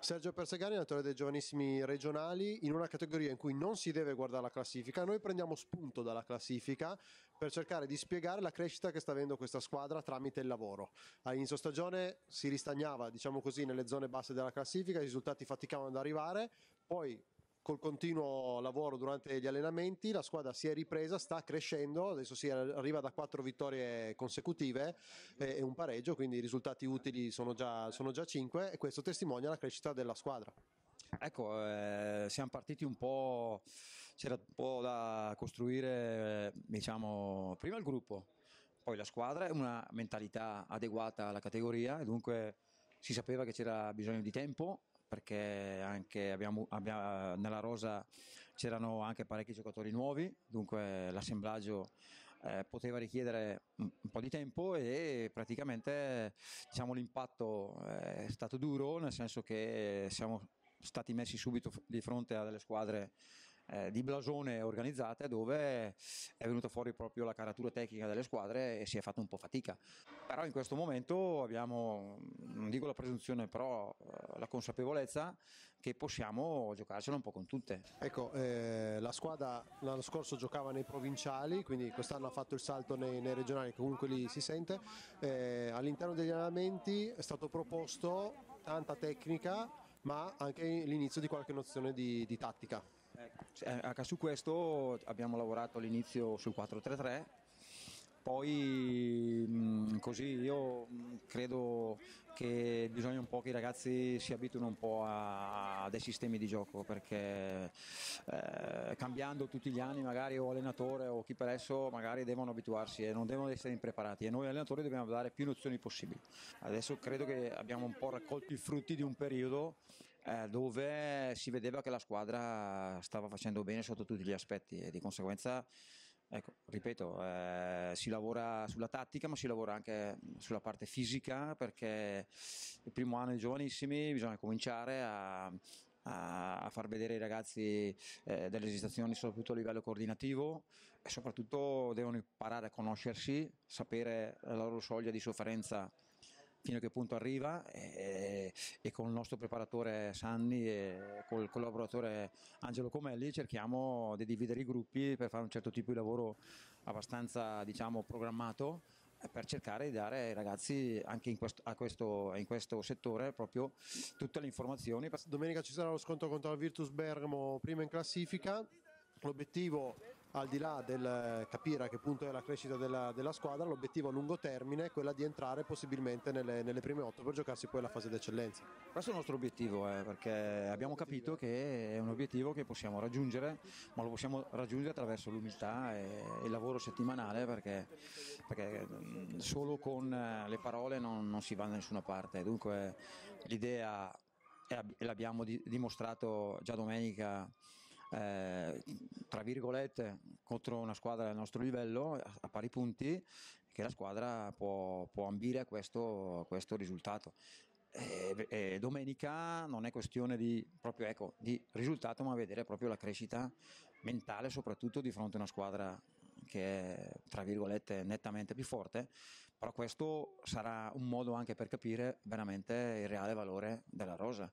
Sergio Persegani, allenatore dei giovanissimi regionali, in una categoria in cui non si deve guardare la classifica, noi prendiamo spunto dalla classifica per cercare di spiegare la crescita che sta avendo questa squadra tramite il lavoro. All'inizio stagione si ristagnava, diciamo così, nelle zone basse della classifica, i risultati faticavano ad arrivare, poi col continuo lavoro durante gli allenamenti, la squadra si è ripresa, sta crescendo, adesso si arriva da quattro vittorie consecutive eh, e, un pareggio, quindi i risultati utili sono già, sono già cinque e questo testimonia la crescita della squadra. Ecco, eh, siamo partiti un po', c'era un po' da costruire, eh, diciamo, prima il gruppo, poi la squadra una mentalità adeguata alla categoria e dunque si sapeva che c'era bisogno di tempo, perché anche abbiamo, abbiamo, nella rosa c'erano anche parecchi giocatori nuovi, dunque l'assemblaggio eh, poteva richiedere un, un, po' di tempo e praticamente diciamo, l'impatto eh, è stato duro, nel senso che siamo stati messi subito di fronte a delle squadre eh, di blasone organizzate dove è venuta fuori proprio la caratura tecnica delle squadre e si è fatto un po' fatica. Però in questo momento abbiamo, non dico la presunzione, però eh, la consapevolezza che possiamo giocarcela un po' con tutte. Ecco, eh, la squadra l'anno scorso giocava nei provinciali, quindi quest'anno ha fatto il salto nei, nei regionali, comunque lì si sente. Eh, all'interno degli allenamenti è stato proposto tanta tecnica ma anche l'inizio di qualche nozione di, di tattica. Ecco, eh, su questo abbiamo lavorato all'inizio sul 4-3-3, poi mm, così io mm, credo che bisogna un po' che i ragazzi si abituino un po' a, dei sistemi di gioco perché eh, cambiando tutti gli anni magari o allenatore o chi per esso magari devono abituarsi e non devono essere impreparati e noi allenatori dobbiamo dare più nozioni possibili adesso credo che abbiamo un po' raccolto i frutti di un periodo eh, dove si vedeva che la squadra stava facendo bene sotto tutti gli aspetti e di conseguenza Ecco, ripeto, eh, si lavora sulla tattica ma si lavora anche sulla parte fisica perché il primo anno i giovanissimi bisogna cominciare a, a, a far vedere ai ragazzi eh, delle esitazioni soprattutto a livello coordinativo e soprattutto devono imparare a conoscersi, sapere la loro soglia di sofferenza fino a che punto arriva eh, e, e con il nostro preparatore Sanni e col collaboratore Angelo Comelli cerchiamo di dividere i gruppi per fare un certo tipo di lavoro abbastanza diciamo, programmato eh, per cercare di dare ai ragazzi anche in questo, questo, in questo, settore proprio tutte le informazioni. Domenica ci sarà lo scontro contro la Virtus Bergamo, prima in classifica. L'obiettivo al di là del eh, capire a che punto è la crescita della, della squadra, l'obiettivo a lungo termine è quella di entrare possibilmente nelle, nelle prime otto per giocarsi poi la fase d'eccellenza. Questo è il nostro obiettivo, eh, perché abbiamo capito che è un obiettivo che possiamo raggiungere, ma lo possiamo raggiungere attraverso l'umiltà e il lavoro settimanale, perché, perché mm, solo con eh, le parole non, non si va da nessuna parte. Dunque l'idea, e l'abbiamo dimostrato già domenica, eh, tra virgolette contro una squadra del nostro livello a pari punti che la squadra può, può ambire a questo, a questo risultato. E, eh, e eh, domenica non è questione di, proprio, ecco, di risultato ma vedere proprio la crescita mentale soprattutto di fronte a una squadra che è tra virgolette nettamente più forte, però questo sarà un modo anche per capire veramente il reale valore della rosa.